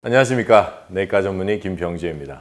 안녕하십니까 내과 전문의 김병재입니다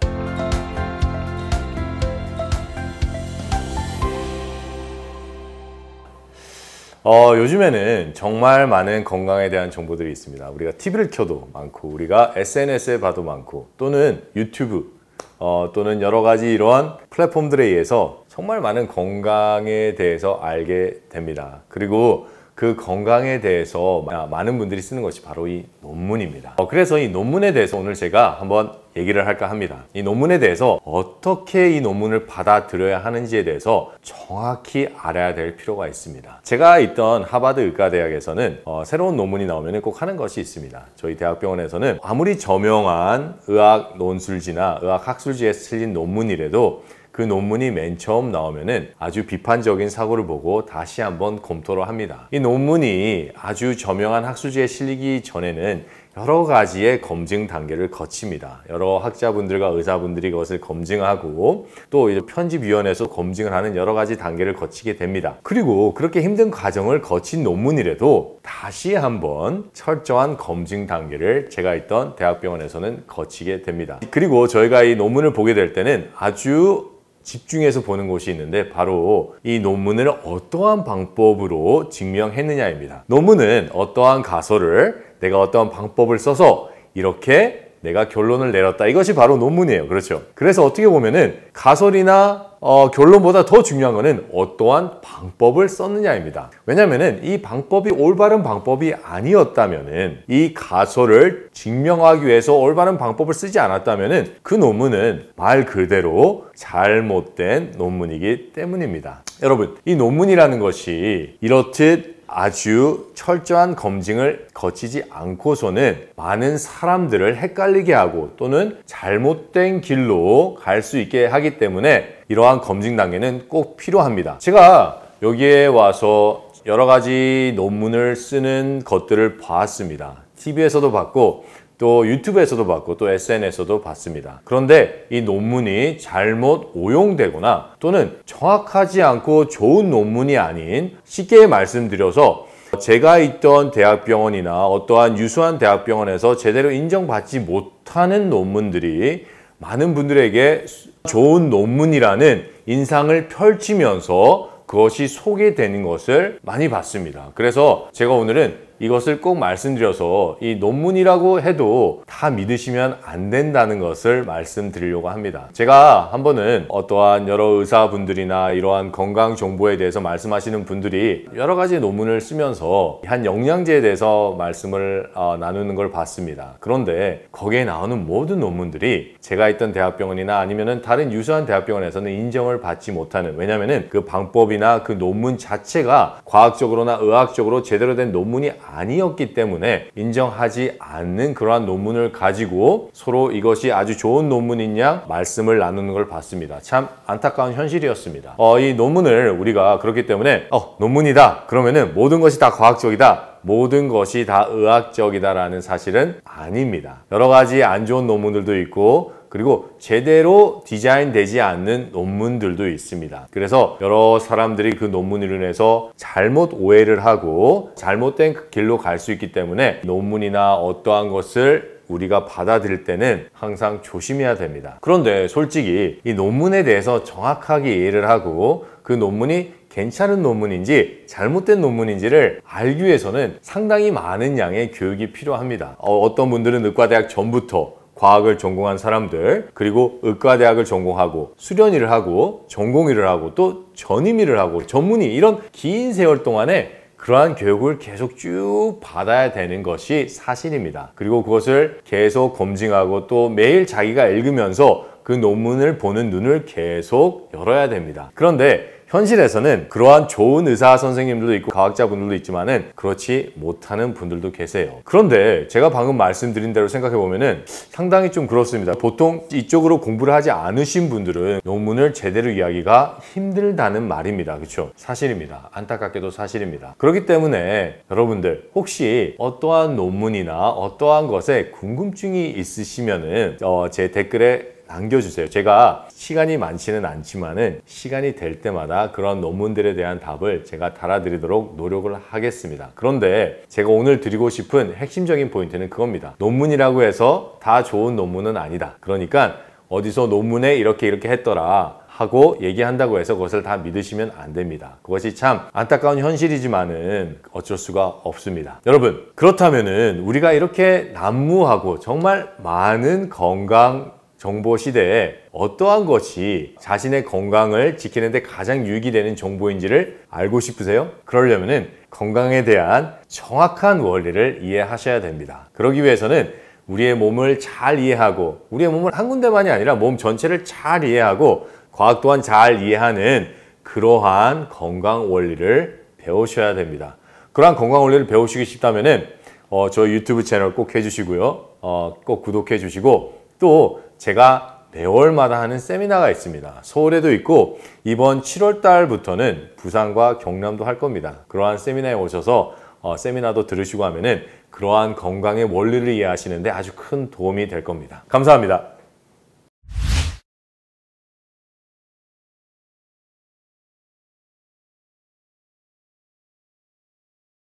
어, 요즘에는 정말 많은 건강에 대한 정보들이 있습니다 우리가 TV를 켜도 많고 우리가 SNS에 봐도 많고 또는 유튜브 어, 또는 여러 가지 이러한 플랫폼들에 의해서 정말 많은 건강에 대해서 알게 됩니다 그리고 그 건강에 대해서 많은 분들이 쓰는 것이 바로 이 논문입니다. 어, 그래서 이 논문에 대해서 오늘 제가 한번 얘기를 할까 합니다. 이 논문에 대해서 어떻게 이 논문을 받아들여야 하는지에 대해서 정확히 알아야 될 필요가 있습니다. 제가 있던 하버드 의과대학에서는 어, 새로운 논문이 나오면 꼭 하는 것이 있습니다. 저희 대학병원에서는 아무리 저명한 의학 논술지나 의학 학술지에 실린 논문이라도 그 논문이 맨 처음 나오면은 아주 비판적인 사고를 보고 다시 한번 검토를 합니다. 이 논문이 아주 저명한 학술지에 실리기 전에는 여러 가지의 검증 단계를 거칩니다. 여러 학자분들과 의사분들이 그것을 검증하고 또 이제 편집위원회에서 검증을 하는 여러 가지 단계를 거치게 됩니다. 그리고 그렇게 힘든 과정을 거친 논문이라도 다시 한번 철저한 검증 단계를 제가 있던 대학병원에서는 거치게 됩니다. 그리고 저희가 이 논문을 보게 될 때는 아주 집중해서 보는 곳이 있는데 바로 이 논문을 어떠한 방법으로 증명했느냐입니다. 논문은 어떠한 가설을 내가 어떠한 방법을 써서 이렇게 내가 결론을 내렸다. 이것이 바로 논문이에요. 그렇죠. 그래서 어떻게 보면은 가설이나 어, 결론보다 더 중요한 것은 어떠한 방법을 썼느냐입니다. 왜냐하면이 방법이 올바른 방법이 아니었다면이 가설을 증명하기 위해서 올바른 방법을 쓰지 않았다면그 논문은 말 그대로 잘못된 논문이기 때문입니다. 여러분, 이 논문이라는 것이 이렇듯 아주 철저한 검증을 거치지 않고서는 많은 사람들을 헷갈리게 하고 또는 잘못된 길로 갈 수 있게 하기 때문에 이러한 검증 단계는 꼭 필요합니다. 제가 여기에 와서 여러 가지 논문을 쓰는 것들을 봤습니다. TV에서도 봤고 또 유튜브에서도 봤고 또 SNS에서도 봤습니다. 그런데 이 논문이 잘못 오용되거나 또는 정확하지 않고 좋은 논문이 아닌 쉽게 말씀드려서 제가 있던 대학병원이나 어떠한 유수한 대학병원에서 제대로 인정받지 못하는 논문들이 많은 분들에게 좋은 논문이라는 인상을 펼치면서 그것이 소개되는 것을 많이 봤습니다. 그래서 제가 오늘은 이것을 꼭 말씀드려서 이 논문이라고 해도 다 믿으시면 안 된다는 것을 말씀드리려고 합니다. 제가 한 번은 어떠한 여러 의사분들이나 이러한 건강 정보에 대해서 말씀하시는 분들이 여러 가지 논문을 쓰면서 한 영양제에 대해서 말씀을 어, 나누는 걸 봤습니다. 그런데 거기에 나오는 모든 논문들이 제가 있던 대학병원이나 아니면은 다른 유수한 대학병원에서는 인정을 받지 못하는 왜냐면은 그 방법이나 그 논문 자체가 과학적으로나 의학적으로 제대로 된 논문이 아니었기 때문에 인정하지 않는 그러한 논문을 가지고 서로 이것이 아주 좋은 논문이냐 말씀을 나누는 걸 봤습니다. 참 안타까운 현실이었습니다. 어, 이 논문을 우리가 그렇기 때문에 어, 논문이다 그러면은 모든 것이 다 과학적이다 모든 것이 다 의학적이다라는 사실은 아닙니다. 여러 가지 안 좋은 논문들도 있고 그리고 제대로 디자인되지 않는 논문들도 있습니다. 그래서 여러 사람들이 그 논문으로 인해서 잘못 오해를 하고 잘못된 길로 갈 수 있기 때문에 논문이나 어떠한 것을 우리가 받아들일 때는 항상 조심해야 됩니다. 그런데 솔직히 이 논문에 대해서 정확하게 이해를 하고 그 논문이 괜찮은 논문인지 잘못된 논문인지를 알기 위해서는 상당히 많은 양의 교육이 필요합니다. 어, 어떤 분들은 의과대학 전부터 과학을 전공한 사람들 그리고 의과대학을 전공하고 수련일을 하고 전공일을 하고 또 전임일을 하고 전문의 이런 긴 세월 동안에 그러한 교육을 계속 쭉 받아야 되는 것이 사실입니다. 그리고 그것을 계속 검증하고 또 매일 자기가 읽으면서 그 논문을 보는 눈을 계속 열어야 됩니다. 그런데 현실에서는 그러한 좋은 의사 선생님들도 있고 과학자분들도 있지만은 그렇지 못하는 분들도 계세요. 그런데 제가 방금 말씀드린 대로 생각해 보면은 상당히 좀 그렇습니다. 보통 이쪽으로 공부를 하지 않으신 분들은 논문을 제대로 이야기가 힘들다는 말입니다. 그쵸 사실입니다. 안타깝게도 사실입니다. 그렇기 때문에 여러분들 혹시 어떠한 논문이나 어떠한 것에 궁금증이 있으시면은 어, 제 댓글에 남겨주세요. 제가 시간이 많지는 않지만은 시간이 될 때마다 그런 논문들에 대한 답을 제가 달아드리도록 노력을 하겠습니다. 그런데 제가 오늘 드리고 싶은 핵심적인 포인트는 그겁니다. 논문이라고 해서 다 좋은 논문은 아니다. 그러니까 어디서 논문에 이렇게 이렇게 했더라. 하고 얘기한다고 해서 그것을 다 믿으시면 안 됩니다. 그것이 참 안타까운 현실이지만은 어쩔 수가 없습니다. 여러분, 그렇다면은 우리가 이렇게 난무하고 정말 많은 건강 정보 시대에 어떠한 것이 자신의 건강을 지키는 데 가장 유익이 되는 정보인지를 알고 싶으세요? 그러려면 건강에 대한 정확한 원리를 이해하셔야 됩니다. 그러기 위해서는 우리의 몸을 잘 이해하고 우리의 몸을 한 군데만이 아니라 몸 전체를 잘 이해하고 과학 또한 잘 이해하는 그러한 건강 원리를 배우셔야 됩니다. 그러한 건강 원리를 배우시기 쉽다면 은 어, 저 유튜브 채널 꼭 해주시고요. 어, 꼭 구독해 주시고 또 제가 매월마다 하는 세미나가 있습니다. 서울에도 있고 이번 7월 달부터는 부산과 경남도 할 겁니다. 그러한 세미나에 오셔서 어, 세미나도 들으시고 하면은 그러한 건강의 원리를 이해하시는데 아주 큰 도움이 될 겁니다. 감사합니다.